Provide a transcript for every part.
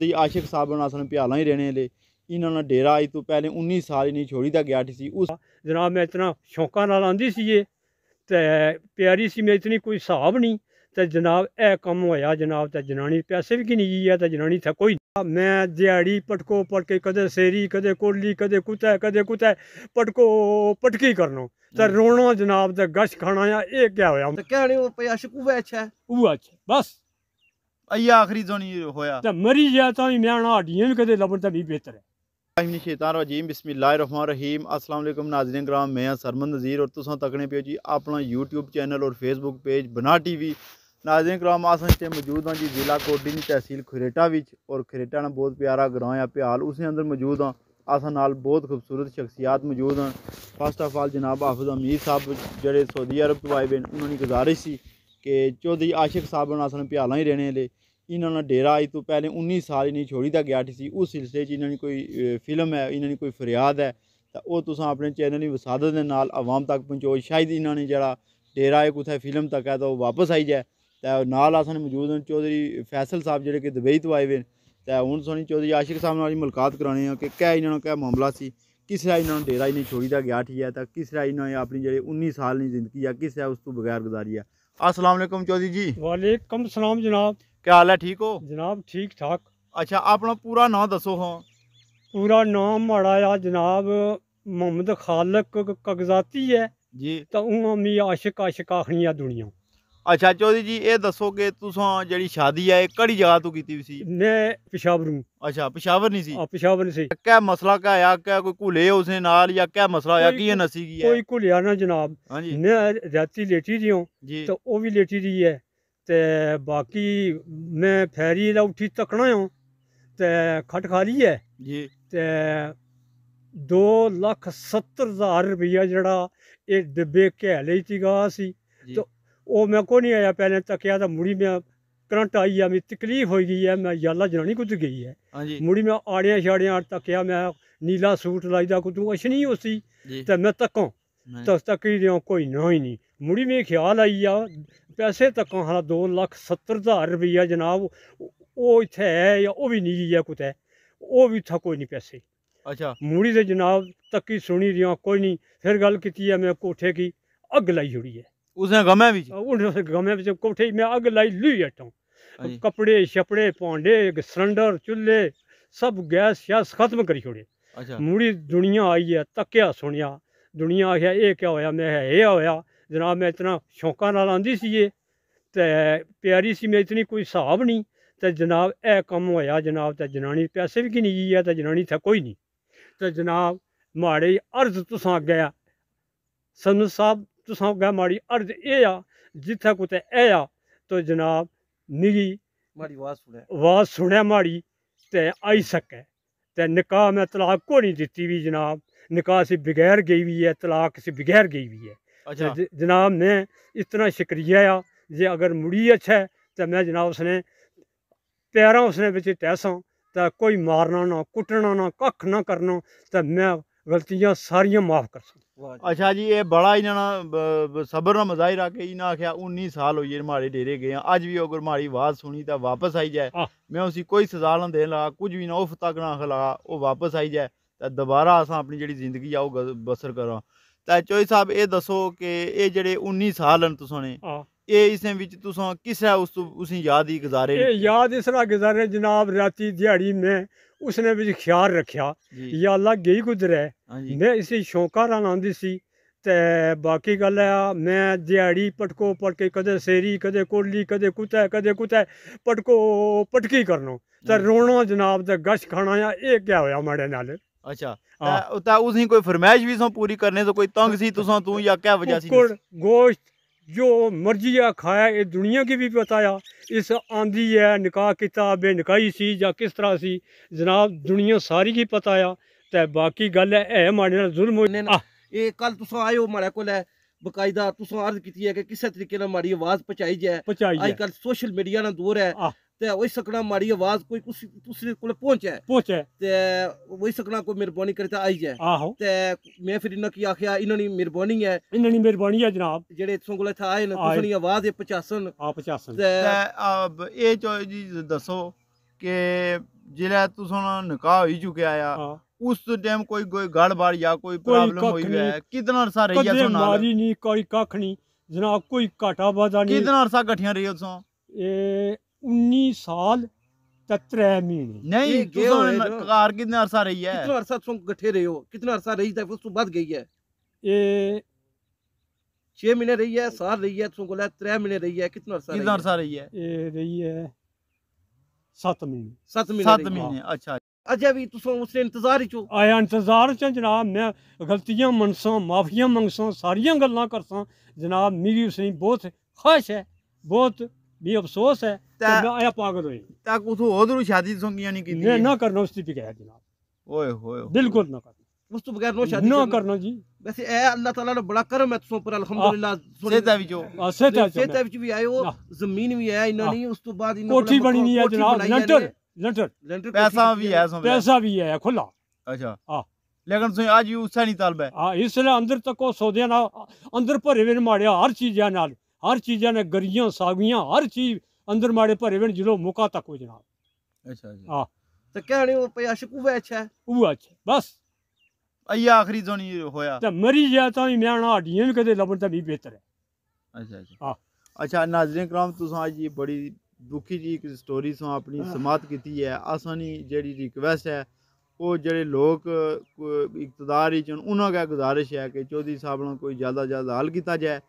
ਤੇ ਆਸ਼ਿਕ ਸਾਹਿਬ ਨਾਲ ਸਾਨੂੰ ਪਿਆਲਾ ਹੀ ਰਹਿਣੇ ਲੈ ਇਹਨਾਂ ਨਾਲ ਡੇਰਾ ਆਈ ਤੋਂ ਪਹਿਲੇ 19 ਸਾਲ ਹੀ ਨਹੀਂ ਛੋੜੀ ਤਾਂ ਗਿਆ ਸੀ ਉਸ ਜਨਾਬ ਮੈਂ ਇਤਨਾ ਸ਼ੌਕਾਂ ਨਾਲ ਆਂਦੀ ਸੀ ਇਹ ਤੇ ਪਿਆਰੀ ਸੀ ਮੈਂ ਇਤਨੀ ਕੋਈ ਹਿਸਾਬ ਨਹੀਂ ਤੇ ਜਨਾਬ ਇਹ ਕੰਮ ਹੋਇਆ ਜਨਾਬ ਤੇ ਜਨਾਨੀ ਪੈਸੇ ਵੀ ਕਿਨੀ ਜੀ ਆ ਤੇ ਜਨਾਨੀ ਥਾ ਕੋਈ ਮੈਂ ਦਿਹਾੜੀ ਪਟਕੋ ਪਟਕੇ ਕਦੇ ਸੇਰੀ ਕਦੇ ਕੋਲੀ ਕਦੇ ਕੁੱਤਾ ਕਦੇ ਕੁੱਤਾ ਪਟਕੋ ਪਟਕੀ ਕਰਨੋ ਤੇ ਰੋਣਾ ਜਨਾਬ ਤੇ ਗਸ਼ ਖਾਣਾ ਆ ਇਹ ਕੀ ਹੋਇਆ ਤੇ ਕਹਿਣੀ ਉਹ ਪਿਆਸ਼ ਕੂਵੇ ਅੱਛਾ ਉਹ ਅੱਛਾ ਬਸ ਆਇਆ ਆਖਰੀ ਜ਼ੋਨੀ ਹੋਇਆ ਤੇ ਮਰੀ ਜਾ ਤਾਂ ਵੀ ਮਿਆਣਾ ਹੱਡੀਆਂ ਵੀ ਕਦੇ ਲੱਭਣ ਤਾਂ ਵੀ ਬਿਹਤਰ ਹੈ अमीन शैतान रजीम बसमीम असलम नाजरन कराम मैं सरमन नज़ीर और तुसा तकने पे जी अपना यूट्यूब चैनल और फेसबुक पेज बना टी वी नाजरन कराम अस इतने मौजूद हाँ जी जिला कोडी तहसील खरेटा बिच और खरेटा ने बहुत प्यारा ग्रां है प्याल उसके अंदर मौजूद हाँ असा नाल बहुत खूबसूरत शख्सियात मौजूद हैं फर्स्ट ऑफ आल जनाब हाफिज अमीर साहब जोड़े सऊदी अरब तो आए हुए उन्होंने गुजारिश सी कि चौधरी आशिक साहब हुन असन भ्याला ही रहने आह्ले इन्होंने डेरा अज तो पहले उन्नीस साल इन्हें छोड़ी दा गेआ सी उस सिलसिले च इन्होंने कोई फिल्म है इन्होंने कोई फरियाद है तो वह तुस अपने चैनल की वसादत के नाल आवाम तक पहुँचाओ शायद इन्होंने जरा डेरा है कुछ फिल्म तक है तो वह वापस आई जाए तो नाल असन मौजूद हैं चौधरी फैसल साहब जो कि दुबई तो आए हुए हैं तो हूँ सोनी चौधरी आशिक साहब नाल मुलाकात कराने हैं कि क्या इन्होंने क्या मामला सी किसरा इन्होंने डेरा इन्हें छोड़ी दा गेआ ठीक है तो किसरा इन्होंने अपनी जेह्ड़ी उन्नी साल की जिंदगी है किसरा उस तो बगैर गुजारी है असलम चौधरी जी वालेकुम सलाम जनाब क्या हाल है ठीक हो जनाब ठीक ठाक अच्छा अपना पूरा नाम दसो हाँ पूरा नाम माड़ा या जनाब मोहम्मद खालक कगजाती है जी तो मी आशिक आशिक आखनी दुनिया ਅੱਛਾ ਚੌਧਰੀ ਜੀ ਇਹ ਦੱਸੋ ਕਿ ਤੁਸੀਂ ਜਿਹੜੀ ਸ਼ਾਦੀ ਹੈ ਇਹ ਕਿਹੜੀ ਜਗ੍ਹਾ ਤੋਂ ਕੀਤੀ ਸੀ ਮੈਂ ਪਿਸ਼ਾਵਰ ਨੂੰ ਅੱਛਾ ਪਿਸ਼ਾਵਰ ਨਹੀਂ ਸੀ ਆ ਪਿਸ਼ਾਵਰ ਨਹੀਂ ਸੀ ਕਿਆ ਮਸਲਾ ਕਿਆ ਆਇਆ ਕਿਆ ਕੋਈ ਘੁਲੇ ਉਸਨੇ ਨਾਲ ਜਾਂ ਕਿਆ ਮਸਲਾ ਆਇਆ ਕੀ ਇਹ ਨਸੀ ਗਈ ਹੈ ਕੋਈ ਘੁਲਿਆ ਨਾ ਜਨਾਬ ਹਾਂਜੀ ਮੈਂ ਰਾਤੀ ਲੇਟੀ ਰਹੀ ਹਾਂ ਜੀ ਤਾਂ ਉਹ ਵੀ ਲੇਟੀ ਰਹੀ ਹੈ ਤੇ ਬਾਕੀ ਮੈਂ ਫੈਰੀ ਦਾ ਉੱਠੀ ਤੱਕਣਾ ਹਾਂ ਤੇ ਖਟ ਖਾ ਲਈ ਹੈ ਜੀ ਤੇ 2 ਲੱਖ 70 ਹਜ਼ਾਰ ਰੁਪਈਆ ਜਿਹੜਾ ਇਹ ਡਿੱਬੇ ਘੈ ਲਈ ਸੀਗਾ ਸੀ ਤੇ ਉਹ ਮੈਂ ਕੋ ਨਹੀਂ ਆਇਆ ਪਹਿਲੇ ਤੱਕਿਆ ਤਾਂ ਮੁੜੀ ਮੈਂ ਕਰੰਟ ਆਈ ਆ ਮੇਰੀ ਤਕਲੀਫ ਹੋਈ ਗਈ ਹੈ ਮੈਂ ਯਾਲਾ ਜਣਾਣੀ ਕੁਝ ਗਈ ਹੈ ਮੁੜੀ ਮੈਂ ਆੜੀਆਂ ਛਾੜੀਆਂ ਤੱਕਿਆ ਮੈਂ ਨੀਲਾ ਸੂਟ ਲਾਈਦਾ ਕੋ ਤੂੰ ਅਸ਼ਨੀ ਹੋਸੀ ਤੇ ਮੈਂ ਤੱਕਾਂ ਤਸ ਤੱਕੀ ਦਿਓ ਕੋਈ ਨਾ ਹੀ ਨਹੀਂ ਮੁੜੀ ਮੇ ਖਿਆਲ ਆਈ ਆ ਪੈਸੇ ਤੱਕਾਂ ਹਾਂ 2 ਲੱਖ ਰੁਪਈਆ ਜਨਾਬ ਉਹ ਇੱਥੇ ਹੈ ਜਾਂ ਉਹ ਵੀ ਨਹੀਂ ਹੈ ਕੁਤੇ ਉਹ ਵੀ ਥਾ ਕੋਈ ਨਹੀਂ ਪੈਸੇ ਅੱਛਾ ਮੂੜੀ ਦੇ ਜਨਾਬ ਤੱਕੀ ਸੁਣੀ ਰਿਓ ਕੋਈ ਨਹੀਂ ਫਿਰ ਗੱਲ ਕੀਤੀ ਆ ਮੈਂ ਕੋਠੇ ਕੀ ਅੱਗ ਲਾਈ ਜੁੜੀ ਹੈ उसने गमे भी हाँ, उन गमे भी कोठे में अग लाई लुई हटो हाँ कपड़े शपड़े पांडे सिलेंडर चूल्हे सब गैस शैस खत्म करी छोड़े अच्छा। मुड़ी दुनिया आई है तकिया सुनिया दुनिया आखिया ये क्या होया मैं ये होया जनाब मैं इतना शौका नाल आंदी सी ये ते प्यारी सी मैं इतनी कोई हिसाब नहीं तो जनाब ए कम होया जनाब तो जनानी पैसे भी गिनी गई है ते जनानी था कोई नहीं तो जनाब माड़े अर्ज तुसा गया सन साहब तुसों गै माड़ी अर्ज एह् आ जित्थै कुतै ऐ तो जनाब मिगी आवाज सुने आवाज माड़ी ते आई सके ते निकाह में तलाक को नहीं दित्ती भी जनाब निकाह से बगैर गई भी है तलाक से बगैर गई भी है अच्छा जनाब मैं इतना शुक्रिया आ जे अगर मुड़ी अच्छा है तो मैं जनाब उसने पैर उसने बिच टहसा तो कोई मारना ना कुटना ना कख ना करना तो मैं गलतियां सारियां माफ कर सक अच्छा जी ये बड़ा ना सबर ना मजाहिरा के इन्हें आख्या उन्नीस साल हो माड़े डेरे गए अज भी अगर माड़ी आवाज सुनी तो वापस आई जाए हाँ। मैं उसी कोई सजा ना देने लगा कुछ भी ना उफ ना खिला वापस आई जाए तो दोबारा अस अपनी जी जिंदगी बसर करा तो चोई साहब ये दसो कि ये जड़े उन्नीस साल हैं तुमने ਇਹ ਇਸ ਵਿੱਚ ਤੁਸੀਂ ਕਿਸ ਹੈ ਉਸ ਤੁਸੀਂ ਯਾਦ ਹੀ ਗੁਜ਼ਾਰੇ ਇਹ ਯਾਦ ਇਸ ਤਰ੍ਹਾਂ ਗੁਜ਼ਾਰੇ ਜਨਾਬ ਰਾਤੀ ਦਿਹਾੜੀ ਮੈਂ ਉਸਨੇ ਵਿੱਚ ਖਿਆਲ ਰੱਖਿਆ ਯਾ ਅੱਲਾ ਗਈ ਗੁਜ਼ਰੇ ਮੈਂ ਇਸੇ ਸ਼ੌਂਕਾ ਨਾਲ ਆਂਦੀ ਸੀ ਤੇ ਬਾਕੀ ਗੱਲ ਹੈ ਮੈਂ ਦਿਹਾੜੀ ਪਟਕੋ ਪਟਕੇ ਕਦੇ ਸੇਰੀ ਕਦੇ ਕੋਲੀ ਕਦੇ ਕੁੱਤਾ ਕਦੇ ਕੁੱਤਾ ਪਟਕੋ ਪਟਕੀ ਕਰਨੋ ਤੇ ਰੋਣਾ ਜਨਾਬ ਤੇ ਗਸ਼ ਖਾਣਾ ਆ ਇਹ ਕੀ ਹੋਇਆ ਮਾੜੇ ਨਾਲ अच्छा ता, ता उसने कोई फरमाइश भी सो पूरी करने तो कोई तंग सी तुसा तू या क्या वजह सी गोश्त जो मर्जी है खाया ये दुनिया की भी बताया इस आंधी है निकाह किता बेनकाही सी या किस तरह सी जनाब दुनिया सारी की पताया तो बाकी गल है माड़े जुल्म ये कल तुस आए हो माड़े को बकायदा तुस अर्ज की है कि किस तरीके माड़ी आवाज़ पहुंचाई जाए अजकल सोशल मीडिया ना दूर है ਤੇ ਹੋਈ ਸਕਣਾ ਮਾੜੀ ਆਵਾਜ਼ ਕੋਈ ਕੁਛ ਤੁਸੀਂ ਕੋਲ ਪਹੁੰਚਿਆ ਪਹੁੰਚਿਆ ਤੇ ਹੋਈ ਸਕਣਾ ਕੋਈ ਮਿਹਰਬਾਨੀ ਕਰੇ ਤਾਂ ਆਈ ਹੈ ਆਹੋ ਤੇ ਮੈਂ ਫਿਰ ਇਹਨਾਂ ਕੀ ਆਖਿਆ ਇਹਨਾਂ ਦੀ ਮਿਹਰਬਾਨੀ ਹੈ ਇਹਨਾਂ ਦੀ ਮਿਹਰਬਾਨੀ ਹੈ ਜਨਾਬ ਜਿਹੜੇ ਇਥੋਂ ਕੋਲ ਇੱਥੇ ਆਏ ਨੇ ਤੁਸੀਂ ਆਵਾਜ਼ ਇਹ 55 ਆ 55 ਤੇ ਇਹ ਚੋ ਜੀ ਦੱਸੋ ਕਿ ਜਿਹੜਾ ਤੁਸੀਂ ਨਿਕਾਹ ਹੋਈ ਚੁੱਕਿਆ ਆ उस टाइम कोई कोई गड़बड़ या कोई प्रॉब्लम हुई है कितना अरसा रही है सुना मारी नहीं कोई कख नहीं जना कोई घाटा वादा नहीं कितना अरसा गठियां रही है ए उन्नीस साल त्रै महीने नहीं कार कितने अरसा रही है कितना अरसा तुम गठे रहे हो कितना अरसा रही था उसके बाद गई है ये छह महीने रही है साल रही है तुम बोला त्रह महीने रही है कितना अरसा कितना अरसा रही है ये रही है सात महीने सात महीने सात महीने अच्छा अच्छा भी तुम उसने इंतजार ही आया इंतजार च जनाब मैं गलतियां मनसा माफियां मंगसा सारिया गल्ला करसा जनाब मेरी उसने बहुत ख्वाहिश है बहुत भी अफसोस है आया पागल हुई तक उथो होदरू शादी सोंगियां नहीं की ने ना करना उस टिपी कह जनाब ओए होए बिल्कुल ना करना उस तो बगैर नो शादी ना करना जी वैसे ए अल्लाह ताला ने बड़ा करम है तुसों पर अल्हम्दुलिल्लाह सेता भी जो सेता सेता भी भी आयो जमीन भी है इना नहीं उस तो बाद इना कोठी बनी नहीं है जनाब लेंटर लेंटर पैसा भी है सो पैसा भी है खुला अच्छा हां लेकिन सो आज यूसा नहीं तालब है हां इसलिए अंदर तक को सौदे ना अंदर भरे हुए माड़िया हर चीज है नाल हर चीज़ा ने गरियां सागियां हर चीज़ अंदर माड़े भरे हुए जिलो मुका तक हो जनाब अच्छा, अच्छा। हाँ। अच्छा मरी जाए तो हाँ। दुखी जी स्टोरी समाप्त की रिक्वेस्ट है वो लोग इकतदार गुजारिश है कि चौधरी साहब ने कोई ज़्यादा ज़्यादा हल किया जाए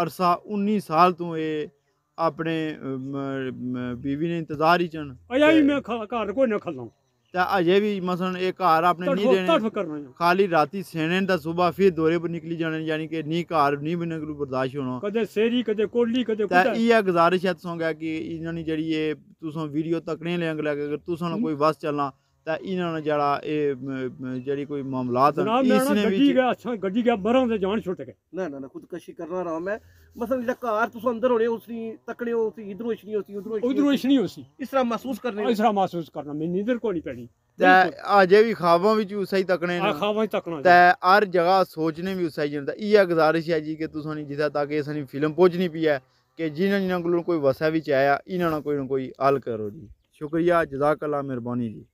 अरसा उन्नी साल तो ये अपने बीवी ने इंतजार ही घर को अजय भी मसलन एक घर अपने खाली राती सेने सुबह फिर दौरे पर निकली जाने यानी कि नहीं घर नहीं बने गलू बर्दाश्त होना कोली कदे गुजारिश है तुसों कि इन्होंने जड़ी तुसों वीडियो तक लगे ले अगर तुसों हम्म। कोई बस चलना ਤਾਂ ਇਹਨਾਂ ਨੇ ਜਿਹੜਾ ਇਹ ਜਿਹੜੀ ਕੋਈ ਮਾਮਲਾਤ ਹਨ ਇਸਨੇ ਵੀ ਗੱਡੀ ਗਿਆ ਅੱਛਾ ਗੱਡੀ ਗਿਆ ਬਰਾਂ ਦੇ ਜਾਨ ਛੁੱਟ ਗਏ ਨਾ ਨਾ ਨਾ ਖੁਦਕਸ਼ੀ ਕਰਨਾ ਆਰਾਮ ਹੈ ਮਸਲ ਜਿਹੜਾ ਘਰ ਤੁਸੀਂ ਅੰਦਰ ਹੋਣੇ ਉਸਨੀ ਤੱਕਣੇ ਹੋ ਸੀ ਇਧਰੋਂ ਇਸ਼ਨੀ ਹੋਸੀ ਉਧਰੋਂ ਇਸ਼ਨੀ ਉਧਰੋਂ ਇਸ਼ਨੀ ਹੋਸੀ ਇਸ ਤਰ੍ਹਾਂ ਮਹਿਸੂਸ ਕਰਨੇ ਇਸ ਤਰ੍ਹਾਂ ਮਹਿਸੂਸ ਕਰਨਾ ਮੈਨੂੰ ਨੀਂਦਰ ਕੋਈ ਨਹੀਂ ਪੈਣੀ ਤੇ ਅਜੇ ਵੀ ਖਾਬਾਂ ਵਿੱਚ ਉਸਾ ਹੀ ਤੱਕਣੇ ਨੇ ਖਾਬਾਂ ਹੀ ਤੱਕਣਾ ਤੇ ਹਰ ਜਗ੍ਹਾ ਸੋਚਨੇ ਵੀ ਉਸਾ ਹੀ ਜਾਂਦਾ ਇਹ ਗੁਜ਼ਾਰਿਸ਼ ਹੈ ਜੀ ਕਿ ਤੁਸੀਂ ਨਹੀਂ ਜਿੱਥੇ ਤੱਕ ਇਹ ਸਣੀ ਫਿਲਮ ਪਹੁੰਚਣੀ ਪਈ ਹੈ ਕਿ ਜਿਨ੍ਹਾਂ ਜਿਨ੍ਹਾਂ ਕੋਲ ਕੋਈ ਵਸਾ ਵਿੱਚ ਆਇਆ ਇਹਨਾਂ ਨਾਲ ਕੋਈ ਨਾ ਕੋਈ ਹੱਲ ਕਰੋ ਜੀ ਸ਼ੁਕਰੀਆ ਜਜ਼ਾਕ ਅੱਲਾ ਮਿਹਰਬਾਨੀ ਜੀ